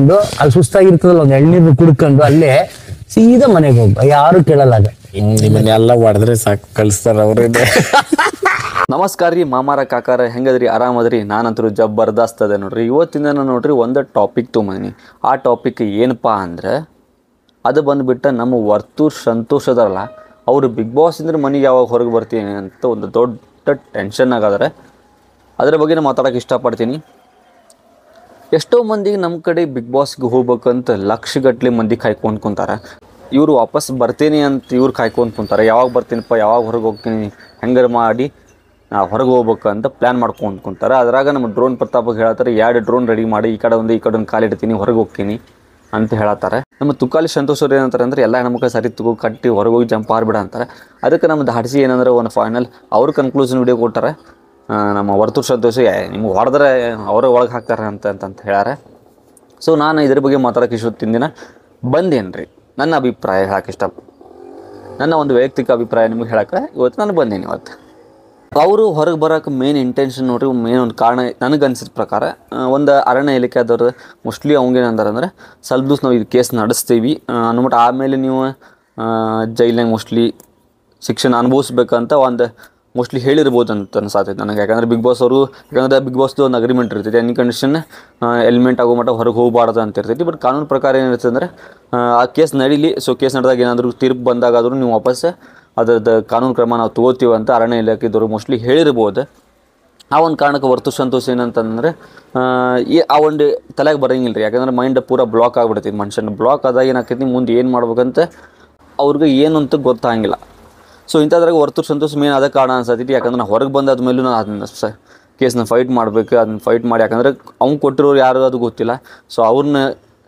ಅಲ್ಲಿ ಸುಸ್ತಾಗಿರ್ತದಲ್ಲ ಒಂದ್ ಎಳ್ನೀರ್ ಕುಡ್ಕೊಂಡು ಅಲ್ಲೇ ಸೀದಾ ಮನೆಗೆ ಹೋಗ ಯಾರು ಕೇಳಲ್ಲ ಆಗ ನಿಮ್ಮನ್ನೆಲ್ಲ ಹೊಡೆದ್ರೆ ಸಾಕು ಕಳಿಸ್ತಾರ ಅವ್ರಿಗೆ ನಮಸ್ಕಾರ ರೀ ಮಾಮಾರ ಕಾಕಾರ ಹೆಂಗದ್ರಿ ಆರಾಮದ್ರಿ ನಾನಂತರೂ ಜಬರ್ದಸ್ತ್ ಅದ ನೋಡ್ರಿ ಇವತ್ತಿಂದ ನೋಡ್ರಿ ಒಂದು ಟಾಪಿಕ್ ಮನಿ ಆ ಟಾಪಿಕ್ ಏನಪ್ಪಾ ಅಂದ್ರೆ ಅದು ಬಂದ್ಬಿಟ್ಟ ನಮ್ಮ ವರ್ತೂರ್ ಸಂತೋಷ್ ಅದಾರಲ್ಲ ಅವರು ಬಿಗ್ ಬಾಸ್ ಇಂದ್ರೆ ಮನೆಗೆ ಯಾವಾಗ ಹೊರಗೆ ಬರ್ತೀನಿ ಅಂತ ಒಂದು ದೊಡ್ಡ ಟೆನ್ಷನ್ ಆಗಾದ್ರೆ ಅದರ ಬಗ್ಗೆ ನಾನು ಮಾತಾಡೋಕೆ ಇಷ್ಟಪಡ್ತೀನಿ ಎಷ್ಟೋ ಮಂದಿಗೆ ನಮ್ಮ ಕಡೆ ಬಿಗ್ ಬಾಸ್ಗೆ ಹೋಗ್ಬೇಕಂತ ಲಕ್ಷಗಟ್ಟಲೆ ಮಂದಿ ಕಾಯ್ಕೊಂಡು ಕುಂತಾರೆ ಇವರು ವಾಪಸ್ ಬರ್ತೀನಿ ಅಂತ ಇವ್ರು ಕಾಯ್ಕೊಂಡು ಕುಂತಾರೆ ಯಾವಾಗ ಬರ್ತೀನಿಪ್ಪ ಯಾವಾಗ ಹೊರಗೆ ಹೋಗ್ತೀನಿ ಹೆಂಗಾರ ಮಾಡಿ ನಾವು ಹೊರಗೆ ಹೋಗ್ಬೇಕಂತ ಪ್ಲ್ಯಾನ್ ಮಾಡ್ಕೊಂಡು ಕುಂತಾರೆ ಅದ್ರಾಗ ನಮ್ಮ ಡ್ರೋನ್ ಪ್ರತಾಪಕ್ಕೆ ಹೇಳ್ತಾರೆ ಎರಡು ಡ್ರೋನ್ ರೆಡಿ ಮಾಡಿ ಈ ಕಡೆ ಒಂದು ಈ ಕಡೆ ಒಂದು ಕಾಲಿಡ್ತೀನಿ ಹೊರಗೆ ಹೋಗ್ತೀನಿ ಅಂತ ಹೇಳತ್ತಾರೆ ನಮ್ಮ ತುಕಾಲಿ ಸಂತೋಷ್ ಏನಂತಾರೆ ಅಂದ್ರೆ ಎಲ್ಲ ಹೆಣ್ಮಕ್ಳು ಸರಿ ತಗೋ ಕಟ್ಟಿ ಹೊರಗೆ ಹೋಗಿ ಜಂಪ್ ಆರ್ಬಿಡ ಅಂತಾರೆ ಅದಕ್ಕೆ ನಮ್ಮ ದಾಡಿಸಿ ಏನಂದ್ರೆ ಒಂದು ಫೈನಲ್ ಅವ್ರ ಕನ್ಕ್ಲೂಷನ್ ವಿಡಿಯೋ ಕೊಟ್ಟಾರೆ ನಮ್ಮ ವರ್ತು ಸಂತೋಷಿ ನಿಮ್ಗೆ ಹೊಡೆದ್ರೆ ಅವರು ಒಳಗೆ ಹಾಕ್ತಾರೆ ಅಂತ ಅಂತಂತ ಹೇಳ್ಯಾರ ಸೊ ನಾನು ಇದ್ರ ಬಗ್ಗೆ ಮಾತಾಡೋಕೆ ಇಷ್ಟೊತ್ತಿನ ದಿನ ಬಂದೇನ್ರಿ ನನ್ನ ಅಭಿಪ್ರಾಯ ಹೇಳಕ್ಕೆ ಇಷ್ಟ ನನ್ನ ಒಂದು ವೈಯಕ್ತಿಕ ಅಭಿಪ್ರಾಯ ನಿಮ್ಗೆ ಹೇಳಕ್ಕೆ ಇವತ್ತು ನಾನು ಬಂದೇನೆ ಇವತ್ತು ಅವರು ಹೊರಗೆ ಬರೋಕೆ ಮೇನ್ ಇಂಟೆನ್ಷನ್ ನೋಡಿರಿ ಮೇನ್ ಒಂದು ಕಾರಣ ನನಗೆ ಅನ್ಸಿದ ಪ್ರಕಾರ ಒಂದು ಅರಣ್ಯ ಇಲಾಖೆ ಮೋಸ್ಟ್ಲಿ ಅವಂಗೇನು ಅಂದರೆ ಸ್ವಲ್ಪ ದಿವ್ಸ ನಾವು ಇದು ಕೇಸ್ ನಡೆಸ್ತೀವಿ ಅನ್ಬಿಟ್ಟು ಆಮೇಲೆ ನೀವು ಜೈಲಾಗ ಮೋಸ್ಟ್ಲಿ ಶಿಕ್ಷಣ ಅನುಭವಿಸ್ಬೇಕಂತ ಒಂದು ಮೋಸ್ಟ್ಲಿ ಹೇಳಿರ್ಬೋದು ಅಂತ ಅನ್ಸಾತೈತೆ ನನಗೆ ಯಾಕಂದರೆ ಬಿಗ್ ಬಾಸ್ ಅವರು ಯಾಕಂದರೆ ಬಿಗ್ ಬಾಸ್ದು ಒಂದು ಅಗ್ರಿಮೆಂಟ್ ಇರ್ತೈತೆ ಎನಿ ಕಂಡೀಷನ್ ಎಲಿಮೆಂಟ್ ಆಗೋ ಮಟ್ಟ ಹೊರಗೆ ಹೋಗಬಾರ್ದು ಅಂತ ಇರ್ತೈತಿ ಬಟ್ ಕಾನೂನು ಪ್ರಕಾರ ಏನಿರ್ತದೆ ಅಂದರೆ ಆ ಕೇಸ್ ನಡೀಲಿ ಸೊ ಕೇಸ್ ನಡೆದಾಗ ಏನಾದರೂ ತೀರ್ಪು ಬಂದಾಗಾದರೂ ನೀವು ವಾಪಸ್ ಅದರದ್ದು ಕಾನೂನು ಕ್ರಮ ನಾವು ತಗೋತೀವಿ ಅಂತ ಅರಣ್ಯ ಇಲಾಖೆದವರು ಮೋಸ್ಟ್ಲಿ ಹೇಳಿರ್ಬೋದು ಆ ಒಂದು ಕಾರಣಕ್ಕೆ ವರ್ತು ಸಂತೋಷ ಏನಂತಂದರೆ ಈ ಆ ಒಂದು ತಲೆಗೆ ಬರೋಂಗಿಲ್ಲ ರೀ ಯಾಕಂದ್ರೆ ಮೈಂಡ್ ಪೂರ ಬ್ಲಾಕ್ ಆಗಿಬಿಡ್ತೈತಿ ಮನುಷ್ಯನ ಬ್ಲಾಕ್ ಆದಾಗ ಏನಾಕೈತಿ ಮುಂದೆ ಏನು ಮಾಡ್ಬೇಕಂತ ಅವ್ರಿಗೆ ಏನು ಅಂತ ಗೊತ್ತಾಗಿಲ್ಲ ಸೊ ಇಂಥದ್ರಾಗ ಹೊರತು ಸಂತೋಷ ಮೇನ್ ಅದ ಕಾರಣ ಅನ್ಸತ್ತೈತಿ ಯಾಕಂದ್ರೆ ನಾ ಹೊರಗೆ ಮೇಲೂ ನಾನು ಅದನ್ನ ಸ ಕೇಸ್ನ ಫೈಟ್ ಮಾಡಬೇಕು ಅದನ್ನ ಫೈಟ್ ಮಾಡಿ ಯಾಕಂದ್ರೆ ಅವ್ನು ಕೊಟ್ಟಿರೋರು ಯಾರು ಅದು ಗೊತ್ತಿಲ್ಲ ಸೊ ಅವ್ರನ್ನ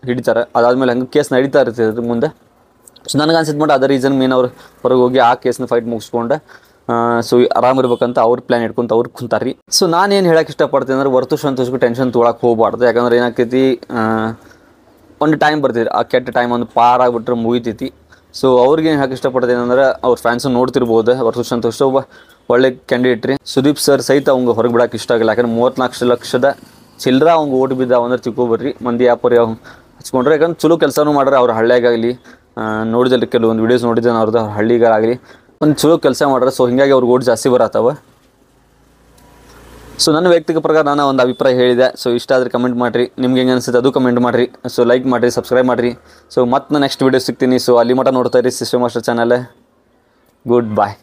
ಹಿಡಿತಾರೆ ಅದಾದಮೇಲೆ ಹಂಗೆ ನಡೀತಾ ಇರ್ತದೆ ಅದ್ರ ಮುಂದೆ ಸೊ ನನಗೆ ಅನ್ಸಿದ್ ಮಾಡಿ ಅದೇ ರೀಸನ್ ಮೇನ್ ಅವ್ರು ಹೊರಗೆ ಹೋಗಿ ಆ ಕೇಸ್ನ ಫೈಟ್ ಮುಗಿಸ್ಕೊಂಡು ಸೊ ಆರಾಮಿರ್ಬೇಕಂತ ಅವ್ರ ಪ್ಲ್ಯಾನ್ ಇಟ್ಕೊಂತ ಅವ್ರು ಕುಂತಾರೆ ಸೊ ಸೊ ನಾನೇನು ಹೇಳಕ್ಕೆ ಇಷ್ಟಪಡ್ತೀನಿ ಅಂದ್ರೆ ವರ್ತು ಸಂತೋಷಕ್ಕೂ ಟೆನ್ಷನ್ ತೊಗೊಳಕ್ಕೆ ಹೋಗ್ಬಾರ್ದು ಯಾಕಂದ್ರೆ ಏನಾಗ್ತೈತಿ ಒಂದು ಟೈಮ್ ಬರ್ತೈತಿ ಆ ಕೆಟ್ಟ ಟೈಮ್ ಒಂದು ಪಾರಾಗ್ಬಿಟ್ರೆ ಮುಗಿತೈತಿ ಸೊ ಅವ್ರಿಗೆ ಹಾಕಿ ಇಷ್ಟಪಡ್ತೇನೆ ಏನಂದ್ರೆ ಅವ್ರ ಫ್ಯಾನ್ಸ್ ನೋಡ್ತಿರ್ಬೋದು ಅವ್ರ ಸುಶಾಂತ್ ಒಬ್ಬ ಒಳ್ಳೆ ಕ್ಯಾಂಡಿಡೇಟ್ ರೀ ಸುದೀಪ್ ಸರ್ ಸಹಿತ ಅವ್ಗೆ ಹೊರಗೆ ಬಿಡಕ್ಕೆ ಇಷ್ಟ ಆಗಿಲ್ಲ ಯಾಕಂದ್ರೆ ಮೂವತ್ನಾಲ್ಕು ಲಕ್ಷದ ಚಿಲ್ಲರ ಅವ್ಗೆ ಓಟ್ ಬಿದ್ದಾವಂದ್ರೆ ತಿಳ್ಕೊಬರ್ರಿ ಮಂದಿ ಆ್ಯಪರಿ ಅವ್ರು ಹಚ್ಕೊಂಡ್ರೆ ಯಾಕಂದ್ರೆ ಚಲೋ ಕೆಲಸನೂ ಮಾಡ್ರೆ ಅವ್ರ ಹಳ್ಳಿಯಾಗಲಿ ನೋಡಿದಲ್ಲಿ ಕೆಲವೊಂದು ವೀಡಿಯೋಸ್ ನೋಡಿದ್ದೆ ಅವ್ರದ್ದು ಅವ್ರ ಹಳ್ಳಿಗಾಗಲಿ ಒಂದು ಚಲೋ ಕೆಲಸ ಮಾಡ್ರೆ ಸೊ ಹಿಂಗಾಗಿ ಅವ್ರಿಗೆ ಓಟ್ ಜಾಸ್ತಿ ಬರತ್ತವ ಸೊ ನನ್ನ ವ್ಯಕ್ತಿಗ ಪ್ರಕಾರ ನಾನು ಒಂದು ಅಭಿಪ್ರಾಯ ಹೇಳಿದೆ ಸೊ ಇಷ್ಟ ಆದರೆ ಕಮೆಂಟ್ ಮಾಡಿರಿ ನಿಮ್ಗೆ ಹೆಂಗೆ ಅನಿಸುತ್ತೆ ಅದು ಕಮೆಂಟ್ ಮಾಡಿರಿ ಸೊ ಲೈಕ್ ಮಾಡಿರಿ ಸಬ್ಸ್ಕ್ರೈಬ್ ಮಾಡಿರಿ ಸೊ ಮತ್ತೆ ನೆಕ್ಸ್ಟ್ ವೀಡಿಯೋ ಸಿಗ್ತೀನಿ ಸೊ ಅಲ್ಲಿ ಮಟ್ಟ ನೋಡ್ತಾ ಇರಿ ಸಿಸ್ಟಮ್ ಮಾಸ್ಟರ್ ಚಾನಲ್ಲೇ ಗುಡ್ ಬಾಯ್